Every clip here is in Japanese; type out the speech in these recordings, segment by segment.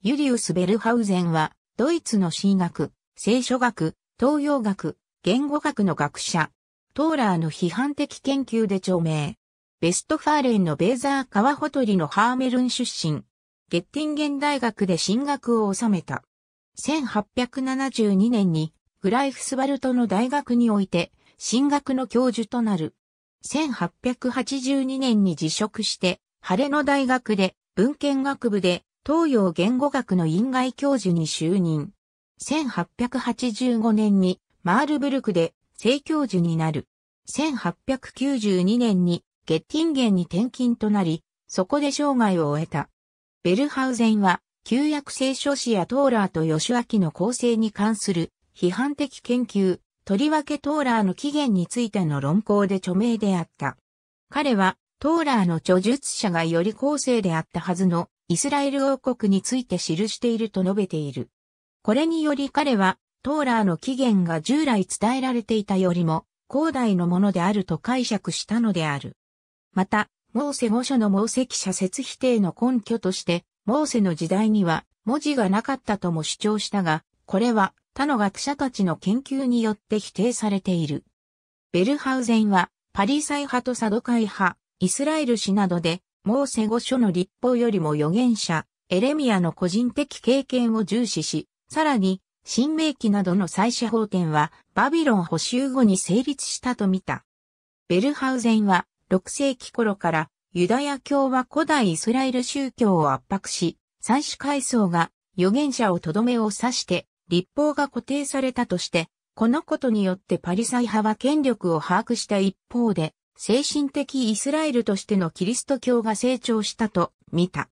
ユリウス・ベルハウゼンは、ドイツの神学、聖書学、東洋学、言語学の学者、トーラーの批判的研究で著名。ベストファーレンのベーザー川ほとりのハーメルン出身。ゲッティンゲン大学で進学を収めた。1872年にグライフスバルトの大学において進学の教授となる。1882年に辞職して、ハレの大学で文献学部で東洋言語学の院外教授に就任。1885年にマールブルクで正教授になる。1892年にゲッティンゲンに転勤となり、そこで生涯を終えた。ベルハウゼンは、旧約聖書史やトーラーと吉脇の構成に関する批判的研究、とりわけトーラーの起源についての論考で著名であった。彼は、トーラーの著述者がより構成であったはずのイスラエル王国について記していると述べている。これにより彼は、トーラーの起源が従来伝えられていたよりも、広大のものであると解釈したのである。また、モーセ5書のモーセ記者説否定の根拠として、モーセの時代には文字がなかったとも主張したが、これは他の学者たちの研究によって否定されている。ベルハウゼンは、パリサイ派とサドカイ派、イスラエル氏などでモーセ語書の立法よりも預言者、エレミアの個人的経験を重視し、さらに、新明記などの祭祀法典は、バビロン補修後に成立したと見た。ベルハウゼンは、6世紀頃から、ユダヤ教は古代イスラエル宗教を圧迫し、祭祀階層が預言者をとどめを指して、立法が固定されたとして、このことによってパリサイ派は権力を把握した一方で、精神的イスラエルとしてのキリスト教が成長したと見た。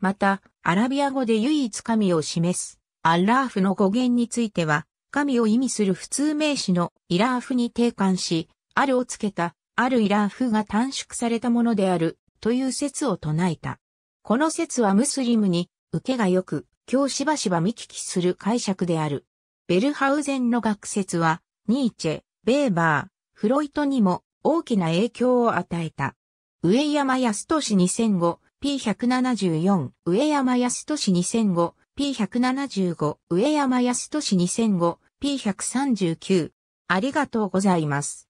また、アラビア語で唯一神を示す、アッラーフの語源については、神を意味する普通名詞のイラーフに定冠し、あるをつけた、あるイラーフが短縮されたものである、という説を唱えた。この説はムスリムに、受けが良く、今日しばしば見聞きする解釈である。ベルハウゼンの学説は、ニーチェ、ベーバー、フロイトにも大きな影響を与えた。上山康俊2005 P174 上山康俊2005 P175 上山康俊2005 P139 ありがとうございます。